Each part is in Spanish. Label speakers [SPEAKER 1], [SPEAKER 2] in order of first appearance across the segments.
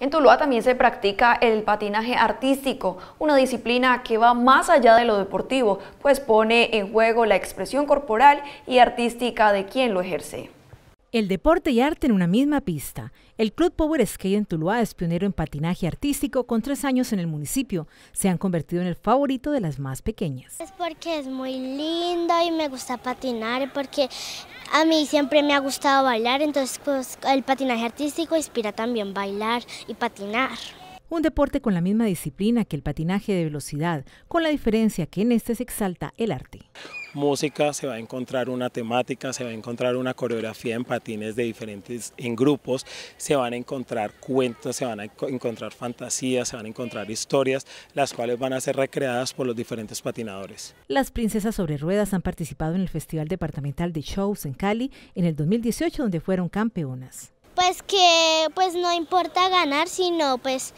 [SPEAKER 1] En Tuluá también se practica el patinaje artístico, una disciplina que va más allá de lo deportivo, pues pone en juego la expresión corporal y artística de quien lo ejerce. El deporte y arte en una misma pista. El Club Power Skate en Tuluá es pionero en patinaje artístico con tres años en el municipio. Se han convertido en el favorito de las más pequeñas.
[SPEAKER 2] Es porque es muy lindo y me gusta patinar porque a mí siempre me ha gustado bailar, entonces pues, el patinaje artístico inspira también bailar
[SPEAKER 1] y patinar. Un deporte con la misma disciplina que el patinaje de velocidad, con la diferencia que en este se exalta el arte
[SPEAKER 3] música, se va a encontrar una temática, se va a encontrar una coreografía en patines de diferentes, en grupos, se van a encontrar cuentos, se van a encontrar fantasías, se van a encontrar historias, las cuales van a ser recreadas por los diferentes patinadores.
[SPEAKER 1] Las princesas sobre ruedas han participado en el Festival Departamental de Shows en Cali en el 2018, donde fueron campeonas.
[SPEAKER 2] Pues que pues no importa ganar, sino pues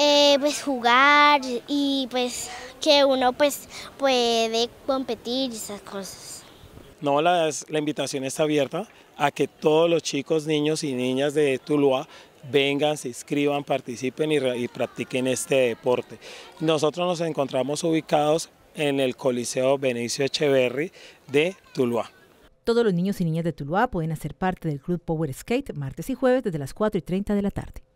[SPEAKER 2] eh, pues jugar y pues que uno pues puede competir y esas cosas.
[SPEAKER 3] No, la, invitación está abierta a que todos los chicos, niños y niñas de Tuluá vengan, se inscriban, participen y, practiquen este deporte. Nosotros nos encontramos ubicados en el Coliseo Benicio Echeverry de Tuluá.
[SPEAKER 1] Todos los niños y niñas de Tuluá pueden hacer parte del Club Power Skate martes y jueves desde las 4 y 30 de la tarde.